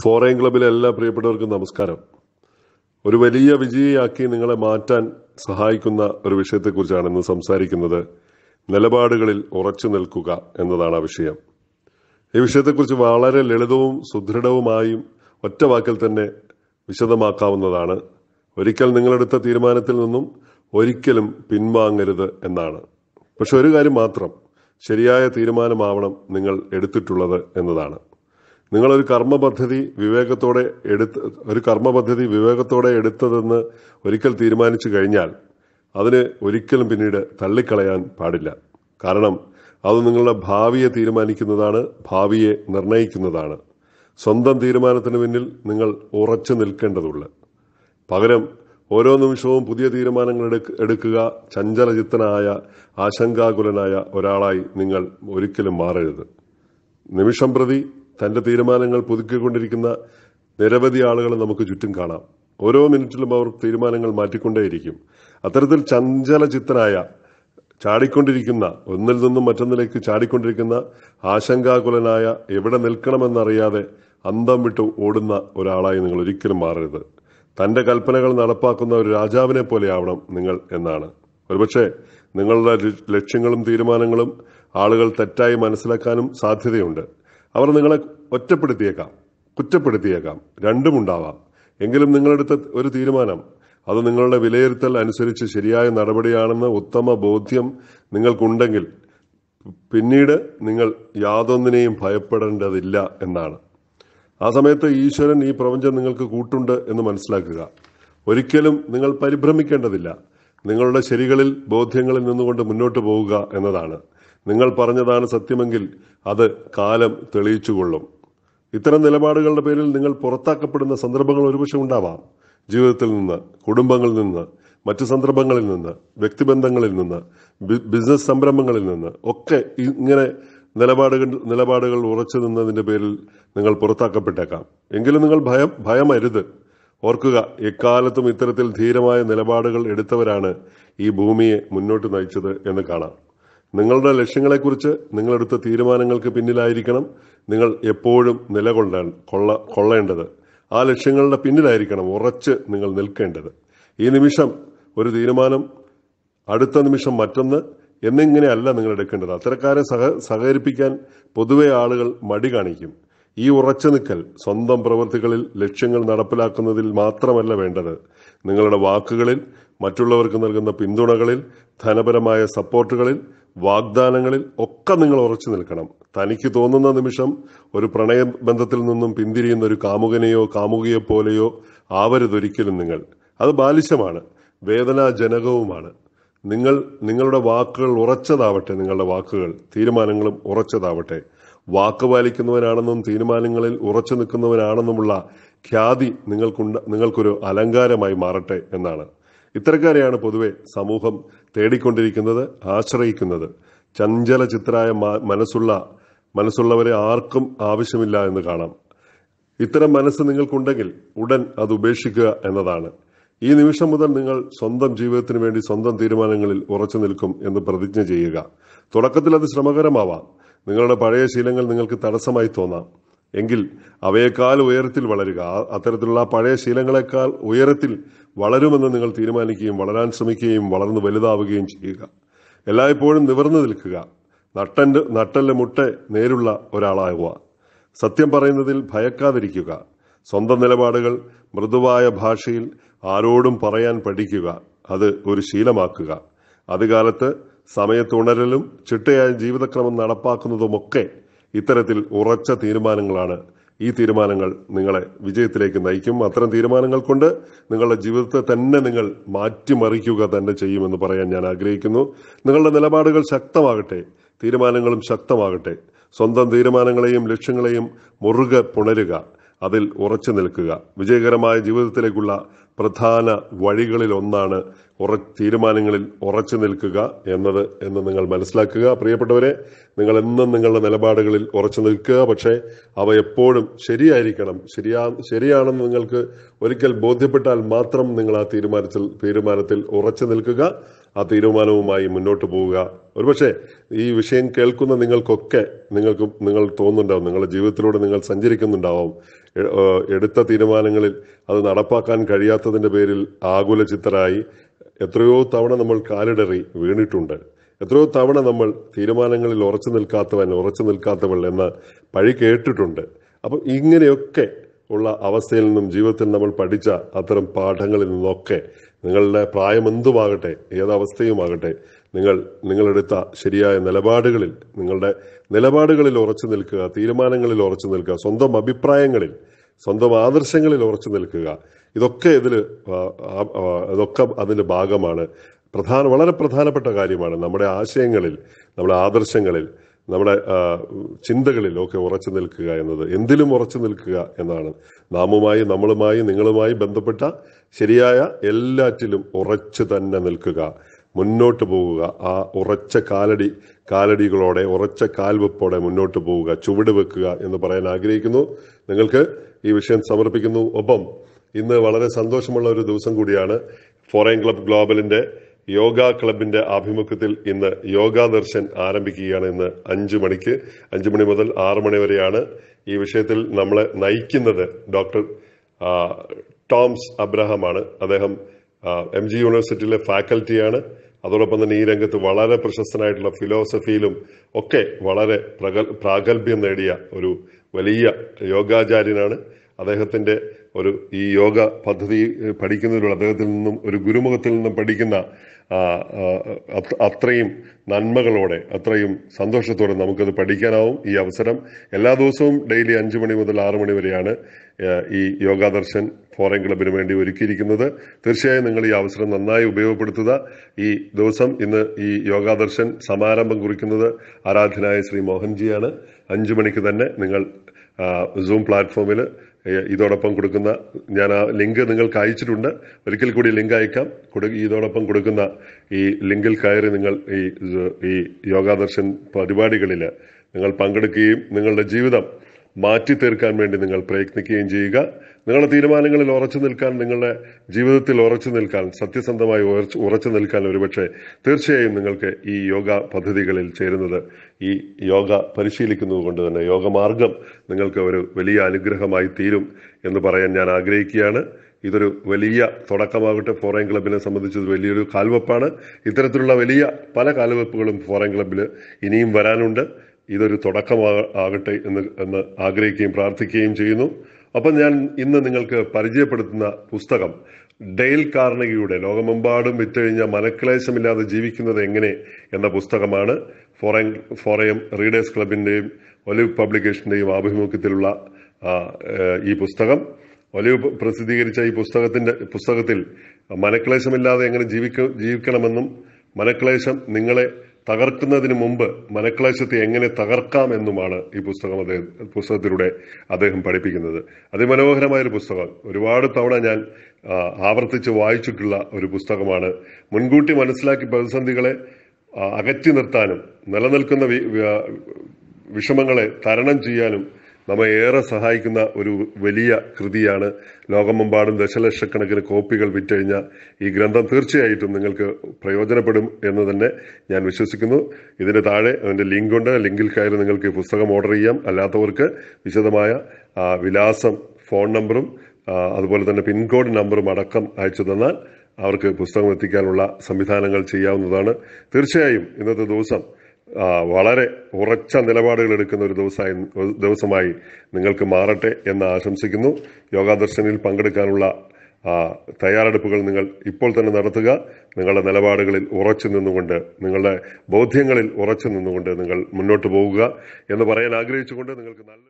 ഫോറൈൻ ക്ലബിലെ എല്ലാ പ്രിയപ്പെട്ടവർക്കും നമസ്കാരം ഒരു വലിയ വിജയിയാക്കി നിങ്ങളെ മാറ്റാൻ സഹായിക്കുന്ന ഒരു വിഷയത്തെക്കുറിച്ചാണ് ഇന്ന് സംസാരിക്കുന്നത് നിലപാടുകളിൽ ഉറച്ചു നിൽക്കുക എന്നതാണ് ആ വിഷയം ഈ വിഷയത്തെക്കുറിച്ച് വളരെ ലളിതവും സുദൃഢവുമായും ഒറ്റ വാക്കിൽ തന്നെ വിശദമാക്കാവുന്നതാണ് ഒരിക്കൽ നിങ്ങളെടുത്ത തീരുമാനത്തിൽ നിന്നും ഒരിക്കലും പിൻവാങ്ങരുത് എന്നാണ് പക്ഷെ ഒരു കാര്യം മാത്രം ശരിയായ തീരുമാനമാവണം നിങ്ങൾ എടുത്തിട്ടുള്ളത് എന്നതാണ് നിങ്ങളൊരു കർമ്മ പദ്ധതി വിവേകത്തോടെ എടുത്ത് ഒരു കർമ്മ പദ്ധതി വിവേകത്തോടെ എടുത്തതെന്ന് ഒരിക്കൽ തീരുമാനിച്ചു കഴിഞ്ഞാൽ അതിന് ഒരിക്കലും പിന്നീട് തള്ളിക്കളയാൻ പാടില്ല കാരണം അത് നിങ്ങളുടെ ഭാവിയെ തീരുമാനിക്കുന്നതാണ് ഭാവിയെ നിർണയിക്കുന്നതാണ് സ്വന്തം തീരുമാനത്തിന് പിന്നിൽ നിങ്ങൾ ഉറച്ചു നിൽക്കേണ്ടതുള്ളു പകരം ഓരോ നിമിഷവും പുതിയ തീരുമാനങ്ങൾ എടുക്കുക ചഞ്ചലചിത്തനായ ആശങ്കാകുലനായ ഒരാളായി നിങ്ങൾ ഒരിക്കലും മാറരുത് നിമിഷം പ്രതി തന്റെ തീരുമാനങ്ങൾ പുതുക്കിക്കൊണ്ടിരിക്കുന്ന നിരവധി ആളുകളെ നമുക്ക് ചുറ്റും കാണാം ഓരോ മിനിറ്റിലും അവർ തീരുമാനങ്ങൾ മാറ്റിക്കൊണ്ടേയിരിക്കും അത്തരത്തിൽ ചഞ്ചല ചിത്തനായ ചാടിക്കൊണ്ടിരിക്കുന്ന ഒന്നിൽ നിന്നും മറ്റൊന്നിലേക്ക് ചാടിക്കൊണ്ടിരിക്കുന്ന ആശങ്കാകുലനായ എവിടെ നിൽക്കണമെന്നറിയാതെ അന്തം വിട്ട് ഓടുന്ന ഒരാളായി നിങ്ങൾ ഒരിക്കലും മാറരുത് തന്റെ കൽപ്പനകൾ നടപ്പാക്കുന്ന ഒരു രാജാവിനെ പോലെ ആവണം നിങ്ങൾ എന്നാണ് ഒരുപക്ഷെ നിങ്ങളുടെ ലക്ഷ്യങ്ങളും തീരുമാനങ്ങളും ആളുകൾ തെറ്റായി മനസ്സിലാക്കാനും സാധ്യതയുണ്ട് അവർ നിങ്ങളെ ഒറ്റപ്പെടുത്തിയേക്കാം കുറ്റപ്പെടുത്തിയേക്കാം രണ്ടുമുണ്ടാവാം എങ്കിലും നിങ്ങളെടുത്ത ഒരു തീരുമാനം അത് നിങ്ങളുടെ വിലയിരുത്തൽ അനുസരിച്ച് ശരിയായ നടപടിയാണെന്ന് ഉത്തമ ബോധ്യം നിങ്ങൾക്കുണ്ടെങ്കിൽ പിന്നീട് നിങ്ങൾ യാതൊന്നിനെയും ഭയപ്പെടേണ്ടതില്ല എന്നാണ് ആ സമയത്ത് ഈശ്വരൻ ഈ പ്രപഞ്ചം നിങ്ങൾക്ക് കൂട്ടുണ്ട് എന്ന് മനസ്സിലാക്കുക ഒരിക്കലും നിങ്ങൾ പരിഭ്രമിക്കേണ്ടതില്ല നിങ്ങളുടെ ശരികളിൽ ബോധ്യങ്ങളിൽ നിന്നുകൊണ്ട് മുന്നോട്ട് പോവുക എന്നതാണ് നിങ്ങൾ പറഞ്ഞതാണ് സത്യമെങ്കിൽ അത് കാലം തെളിയിച്ചുകൊള്ളും ഇത്തരം നിലപാടുകളുടെ പേരിൽ നിങ്ങൾ പുറത്താക്കപ്പെടുന്ന സന്ദർഭങ്ങൾ ഒരുപക്ഷെ ഉണ്ടാവാം ജീവിതത്തിൽ നിന്ന് കുടുംബങ്ങളിൽ നിന്ന് മറ്റു സന്ദർഭങ്ങളിൽ നിന്ന് വ്യക്തിബന്ധങ്ങളിൽ നിന്ന് ബിസിനസ് സംരംഭങ്ങളിൽ നിന്ന് ഒക്കെ ഇങ്ങനെ നിലപാടുകൾ നിലപാടുകൾ ഉറച്ചു നിന്നതിൻ്റെ പേരിൽ നിങ്ങൾ പുറത്താക്കപ്പെട്ടേക്കാം എങ്കിലും നിങ്ങൾ ഭയം ഭയമരുത് ഓർക്കുക എക്കാലത്തും ഇത്തരത്തിൽ ധീരമായ നിലപാടുകൾ എടുത്തവരാണ് ഈ ഭൂമിയെ മുന്നോട്ട് നയിച്ചത് എന്ന് കാണാം നിങ്ങളുടെ ലക്ഷ്യങ്ങളെക്കുറിച്ച് നിങ്ങളെടുത്ത തീരുമാനങ്ങൾക്ക് പിന്നിലായിരിക്കണം നിങ്ങൾ എപ്പോഴും നിലകൊള്ള കൊള്ള കൊള്ളേണ്ടത് ആ ലക്ഷ്യങ്ങളുടെ പിന്നിലായിരിക്കണം ഉറച്ച് നിങ്ങൾ നിൽക്കേണ്ടത് ഈ നിമിഷം ഒരു തീരുമാനം അടുത്ത നിമിഷം മറ്റൊന്ന് എന്നിങ്ങനെയല്ല നിങ്ങൾ എടുക്കേണ്ടത് അത്തരക്കാരെ സഹ സഹകരിപ്പിക്കാൻ പൊതുവെ ആളുകൾ മടി കാണിക്കും ഈ ഉറച്ചു നിൽക്കൽ സ്വന്തം പ്രവൃത്തികളിൽ ലക്ഷ്യങ്ങൾ നടപ്പിലാക്കുന്നതിൽ മാത്രമല്ല വേണ്ടത് നിങ്ങളുടെ വാക്കുകളിൽ മറ്റുള്ളവർക്ക് നൽകുന്ന പിന്തുണകളിൽ ധനപരമായ സപ്പോർട്ടുകളിൽ വാഗ്ദാനങ്ങളിൽ ഒക്കെ നിങ്ങൾ ഉറച്ചു നിൽക്കണം തനിക്ക് തോന്നുന്ന നിമിഷം ഒരു പ്രണയബന്ധത്തിൽ നിന്നും പിന്തിരിയുന്ന ഒരു കാമുകനെയോ കാമുകയെ പോലെയോ ആവരുതൊരിക്കലും നിങ്ങൾ അത് ബാലിശമാണ് വേദനാജനകവുമാണ് നിങ്ങൾ നിങ്ങളുടെ വാക്കുകൾ ഉറച്ചതാവട്ടെ നിങ്ങളുടെ വാക്കുകൾ തീരുമാനങ്ങളും ഉറച്ചതാവട്ടെ വാക്ക് പാലിക്കുന്നവനാണെന്നും തീരുമാനങ്ങളിൽ ഉറച്ചു നിൽക്കുന്നവനാണെന്നുമുള്ള ഖ്യാതി നിങ്ങൾക്കുണ്ട് നിങ്ങൾക്കൊരു അലങ്കാരമായി മാറട്ടെ എന്നാണ് ഇത്തരക്കാരെയാണ് പൊതുവെ സമൂഹം തേടിക്കൊണ്ടിരിക്കുന്നത് ആശ്രയിക്കുന്നത് ചഞ്ചല ചിത്രായ മനസ്സുള്ള മനസ്സുള്ളവരെ ആർക്കും ആവശ്യമില്ല എന്ന് കാണാം ഇത്തരം മനസ്സ് നിങ്ങൾക്കുണ്ടെങ്കിൽ ഉടൻ അത് ഉപേക്ഷിക്കുക എന്നതാണ് ഈ നിമിഷം മുതൽ നിങ്ങൾ സ്വന്തം ജീവിതത്തിന് വേണ്ടി സ്വന്തം തീരുമാനങ്ങളിൽ ഉറച്ചു നിൽക്കും എന്ന് പ്രതിജ്ഞ ചെയ്യുക തുടക്കത്തിൽ അത് ശ്രമകരമാവാം നിങ്ങളുടെ പഴയ ശീലങ്ങൾ നിങ്ങൾക്ക് തടസ്സമായി തോന്നാം എങ്കിൽ അവയേക്കാൾ ഉയരത്തിൽ വളരുക അത്തരത്തിലുള്ള പഴയ ശീലങ്ങളെക്കാൾ ഉയരത്തിൽ വളരുമെന്ന് നിങ്ങൾ തീരുമാനിക്കുകയും വളരാൻ ശ്രമിക്കുകയും വളർന്ന് വലുതാവുകയും ചെയ്യുക എല്ലായ്പ്പോഴും നിവർന്നു നിൽക്കുക നട്ടൻ്റെ നട്ടൻ്റെ മുട്ട നേരുള്ള ഒരാളാകുക സത്യം പറയുന്നതിൽ ഭയക്കാതിരിക്കുക സ്വന്തം നിലപാടുകൾ മൃദുവായ ഭാഷയിൽ ആരോടും പറയാൻ പഠിക്കുക അത് ഒരു ശീലമാക്കുക അത് കാലത്ത് സമയത്തുണരലും ചിട്ടയായ ജീവിതക്രമം നടപ്പാക്കുന്നതുമൊക്കെ ഇത്തരത്തിൽ ഉറച്ച തീരുമാനങ്ങളാണ് ഈ തീരുമാനങ്ങൾ നിങ്ങളെ വിജയത്തിലേക്ക് നയിക്കും അത്തരം തീരുമാനങ്ങൾ കൊണ്ട് നിങ്ങളുടെ ജീവിതത്തെ തന്നെ നിങ്ങൾ മാറ്റിമറിക്കുക തന്നെ ചെയ്യുമെന്ന് പറയാൻ ഞാൻ ആഗ്രഹിക്കുന്നു നിങ്ങളുടെ നിലപാടുകൾ ശക്തമാകട്ടെ തീരുമാനങ്ങളും ശക്തമാകട്ടെ സ്വന്തം തീരുമാനങ്ങളെയും ലക്ഷ്യങ്ങളെയും മുറുകെ പുണരുക അതിൽ ഉറച്ചു നിൽക്കുക വിജയകരമായ ജീവിതത്തിലേക്കുള്ള പ്രധാന വഴികളിൽ ഒന്നാണ് ഉറ തീരുമാനങ്ങളിൽ ഉറച്ചു നിൽക്കുക എന്നത് എന്ന് നിങ്ങൾ മനസ്സിലാക്കുക പ്രിയപ്പെട്ടവരെ നിങ്ങൾ എന്നും നിങ്ങളുടെ നിലപാടുകളിൽ ഉറച്ചു നിൽക്കുക പക്ഷേ അവ എപ്പോഴും ശരിയായിരിക്കണം ശരിയാ ശരിയാണെന്ന് നിങ്ങൾക്ക് ഒരിക്കൽ ബോധ്യപ്പെട്ടാൽ മാത്രം നിങ്ങൾ ആ തീരുമാനത്തിൽ തീരുമാനത്തിൽ ഉറച്ചു നിൽക്കുക ആ തീരുമാനവുമായി മുന്നോട്ട് പോവുക ഒരുപക്ഷെ ഈ വിഷയം കേൾക്കുന്ന നിങ്ങൾക്കൊക്കെ നിങ്ങൾക്ക് നിങ്ങൾ തോന്നുന്നുണ്ടാവും നിങ്ങളുടെ ജീവിതത്തിലൂടെ നിങ്ങൾ സഞ്ചരിക്കുന്നുണ്ടാവും എടുത്ത തീരുമാനങ്ങളിൽ അത് നടപ്പാക്കാൻ കഴിയാത്തതിൻ്റെ പേരിൽ ആകുല ചിത്തരായി എത്രയോ തവണ നമ്മൾ കാലിടറി വീണിട്ടുണ്ട് എത്രയോ തവണ നമ്മൾ തീരുമാനങ്ങളിൽ ഉറച്ചു നിൽക്കാത്തവൻ ഉറച്ചു നിൽക്കാത്തവൾ എന്ന പഴി കേട്ടിട്ടുണ്ട് അപ്പം ഇങ്ങനെയൊക്കെ ഉള്ള അവസ്ഥയിൽ നിന്നും ജീവിതത്തിൽ നമ്മൾ പഠിച്ച അത്തരം പാഠങ്ങളിൽ നിന്നൊക്കെ നിങ്ങളുടെ പ്രായമെന്തുമാകട്ടെ ഏതവസ്ഥയുമാകട്ടെ നിങ്ങൾ നിങ്ങളെടുത്ത ശരിയായ നിലപാടുകളിൽ നിങ്ങളുടെ നിലപാടുകളിൽ ഉറച്ചു നിൽക്കുക തീരുമാനങ്ങളിൽ ഉറച്ചു നിൽക്കുക സ്വന്തം അഭിപ്രായങ്ങളിൽ സ്വന്തം ആദർശങ്ങളിൽ ഉറച്ചു നിൽക്കുക ഇതൊക്കെ ഇതിൽ ഇതൊക്കെ അതിൻ്റെ ഭാഗമാണ് പ്രധാന വളരെ പ്രധാനപ്പെട്ട കാര്യമാണ് നമ്മുടെ ആശയങ്ങളിൽ നമ്മുടെ ആദർശങ്ങളിൽ നമ്മുടെ ചിന്തകളിലൊക്കെ ഉറച്ചു നിൽക്കുക എന്നത് എന്തിലും ഉറച്ചു നിൽക്കുക എന്നാണ് നാമുമായി നമ്മളുമായി നിങ്ങളുമായി ബന്ധപ്പെട്ട ശരിയായ എല്ലാറ്റിലും ഉറച്ചു തന്നെ നിൽക്കുക മുന്നോട്ട് പോവുക ആ ഉറച്ച കാലടി കാലടികളോടെ ഉറച്ച കാൽവെപ്പോടെ മുന്നോട്ട് പോവുക ചുവട് വെക്കുക എന്ന് പറയാൻ ആഗ്രഹിക്കുന്നു നിങ്ങൾക്ക് ഈ വിഷയം സമർപ്പിക്കുന്നു ഒപ്പം ഇന്ന് വളരെ സന്തോഷമുള്ള ഒരു ദിവസം കൂടിയാണ് ഫോറൻ ക്ലബ് ഗ്ലോബലിന്റെ യോഗ ക്ലബിന്റെ ആഭിമുഖ്യത്തിൽ ഇന്ന് യോഗ ദർശൻ ആരംഭിക്കുകയാണ് ഇന്ന് അഞ്ചു മണിക്ക് അഞ്ചു മണി മുതൽ ആറു മണി വരെയാണ് ഈ വിഷയത്തിൽ നമ്മളെ നയിക്കുന്നത് ഡോക്ടർ ടോംസ് അബ്രഹമാണ് അദ്ദേഹം എം ജി യൂണിവേഴ്സിറ്റിയിലെ ഫാക്കൽറ്റിയാണ് അതോടൊപ്പം തന്നെ ഈ രംഗത്ത് വളരെ പ്രശസ്തനായിട്ടുള്ള ഫിലോസഫിയിലും ഒക്കെ വളരെ പ്രഗൽ പ്രാഗൽഭ്യം നേടിയ ഒരു വലിയ യോഗാചാര്യനാണ് അദ്ദേഹത്തിന്റെ ഒരു ഈ യോഗ പദ്ധതി പഠിക്കുന്നതിലൂടെ അദ്ദേഹത്തിൽ നിന്നും ഒരു ഗുരുമുഖത്തിൽ നിന്നും പഠിക്കുന്ന അത്രയും നന്മകളോടെ അത്രയും സന്തോഷത്തോടെ നമുക്കത് പഠിക്കാനാവും ഈ അവസരം എല്ലാ ദിവസവും ഡെയിലി അഞ്ചു മണി മുതൽ ആറു മണി വരെയാണ് ഈ യോഗാദർശൻ ഫോറൻ ക്ലബിന് വേണ്ടി ഒരുക്കിയിരിക്കുന്നത് തീർച്ചയായും നിങ്ങൾ ഈ അവസരം നന്നായി ഉപയോഗപ്പെടുത്തുക ഈ ദിവസം ഇന്ന് ഈ യോഗാദർശൻ സമാരംഭം കുറിക്കുന്നത് ആരാധനായ ശ്രീ മോഹൻജിയാണ് അഞ്ചു മണിക്ക് തന്നെ നിങ്ങൾ സൂം പ്ലാറ്റ്ഫോമിൽ ഇതോടൊപ്പം കൊടുക്കുന്ന ഞാൻ ആ ലിങ്ക് നിങ്ങൾക്ക് അയച്ചിട്ടുണ്ട് ഒരിക്കൽ കൂടി ലിങ്ക് അയക്കാം ഇതോടൊപ്പം കൊടുക്കുന്ന ഈ ലിങ്കിൽ കയറി നിങ്ങൾ ഈ ഈ യോഗാദർശൻ പരിപാടികളിൽ നിങ്ങൾ പങ്കെടുക്കുകയും നിങ്ങളുടെ ജീവിതം മാറ്റി തീർക്കാൻ വേണ്ടി നിങ്ങൾ പ്രയത്നിക്കുകയും ചെയ്യുക നിങ്ങളുടെ തീരുമാനങ്ങളിൽ ഉറച്ചു നിൽക്കാൻ നിങ്ങളുടെ ജീവിതത്തിൽ ഉറച്ചു നിൽക്കാൻ സത്യസന്ധമായി ഉറച്ചു നിൽക്കാൻ ഒരുപക്ഷെ തീർച്ചയായും നിങ്ങൾക്ക് ഈ യോഗ പദ്ധതികളിൽ ചേരുന്നത് ഈ യോഗ പരിശീലിക്കുന്നത് കൊണ്ട് തന്നെ യോഗമാർഗം നിങ്ങൾക്ക് ഒരു വലിയ അനുഗ്രഹമായി തീരും എന്ന് പറയാൻ ഞാൻ ആഗ്രഹിക്കുകയാണ് ഇതൊരു വലിയ തുടക്കമാകട്ടെ ഫോറൻ ക്ലബിനെ സംബന്ധിച്ച് വലിയൊരു കാൽവെപ്പാണ് ഇത്തരത്തിലുള്ള വലിയ പല കാൽവെപ്പുകളും ഫോറൻ ക്ലബിൽ ഇനിയും വരാനുണ്ട് ഇതൊരു ആകട്ടെ എന്ന് എന്ന് ആഗ്രഹിക്കുകയും പ്രാർത്ഥിക്കുകയും ചെയ്യുന്നു അപ്പം ഞാൻ ഇന്ന് നിങ്ങൾക്ക് പരിചയപ്പെടുത്തുന്ന പുസ്തകം ഡെയിൽ കാർണഗിയുടെ ലോകമെമ്പാടും വിറ്റഴിഞ്ഞ മനക്ലേശമില്ലാതെ ജീവിക്കുന്നത് എങ്ങനെ എന്ന പുസ്തകമാണ് ഫോറൻ ഫോറയം റീഡേഴ്സ് ക്ലബിൻ്റെയും ഒലിവ് പബ്ലിക്കേഷൻ്റെയും ആഭിമുഖ്യത്തിലുള്ള ഈ പുസ്തകം ഒലിവ് പ്രസിദ്ധീകരിച്ച ഈ പുസ്തകത്തിൻ്റെ പുസ്തകത്തിൽ മനക്ലേശമില്ലാതെ എങ്ങനെ ജീവിക്ക ജീവിക്കണമെന്നും മനക്ലേശം നിങ്ങളെ തകർക്കുന്നതിന് മുമ്പ് മനക്ലേശത്തെ എങ്ങനെ തകർക്കാം എന്നുമാണ് ഈ പുസ്തകം അദ്ദേഹം പുസ്തകത്തിലൂടെ അദ്ദേഹം പഠിപ്പിക്കുന്നത് അതിമനോഹരമായ ഒരു പുസ്തകം ഒരുപാട് തവണ ഞാൻ ആവർത്തിച്ച് വായിച്ചിട്ടുള്ള ഒരു പുസ്തകമാണ് മുൻകൂട്ടി മനസ്സിലാക്കി പ്രതിസന്ധികളെ അകറ്റി നിർത്താനും നിലനിൽക്കുന്ന വിഷമങ്ങളെ തരണം ചെയ്യാനും നമ്മെ ഏറെ സഹായിക്കുന്ന ഒരു വലിയ കൃതിയാണ് ലോകമെമ്പാടും ദശലക്ഷക്കണക്കിന് കോപ്പികൾ വിറ്റഴിഞ്ഞ ഈ ഗ്രന്ഥം തീർച്ചയായിട്ടും നിങ്ങൾക്ക് പ്രയോജനപ്പെടും എന്ന് തന്നെ ഞാൻ വിശ്വസിക്കുന്നു ഇതിന്റെ താഴെ അതിൻ്റെ ലിങ്കുണ്ട് ലിങ്കിൽ കയറി നിങ്ങൾക്ക് ഈ പുസ്തകം ഓർഡർ ചെയ്യാം അല്ലാത്തവർക്ക് വിശദമായ വിലാസം ഫോൺ നമ്പറും അതുപോലെ തന്നെ പിൻകോഡ് നമ്പറും അടക്കം അയച്ചു തന്നാൽ അവർക്ക് പുസ്തകം എത്തിക്കാനുള്ള സംവിധാനങ്ങൾ ചെയ്യാവുന്നതാണ് തീർച്ചയായും ഇന്നത്തെ ദിവസം വളരെ ഉറച്ച നിലപാടുകൾ എടുക്കുന്ന ഒരു ദിവസമായി ദിവസമായി നിങ്ങൾക്ക് മാറട്ടെ എന്ന് ആശംസിക്കുന്നു യോഗാദർശനിൽ പങ്കെടുക്കാനുള്ള തയ്യാറെടുപ്പുകൾ നിങ്ങൾ ഇപ്പോൾ തന്നെ നടത്തുക നിങ്ങളുടെ നിലപാടുകളിൽ ഉറച്ചു നിന്നുകൊണ്ട് നിങ്ങളുടെ ബോധ്യങ്ങളിൽ ഉറച്ചു നിന്നുകൊണ്ട് നിങ്ങൾ മുന്നോട്ട് പോവുക എന്ന് പറയാൻ ആഗ്രഹിച്ചുകൊണ്ട് നിങ്ങൾക്ക് നല്ല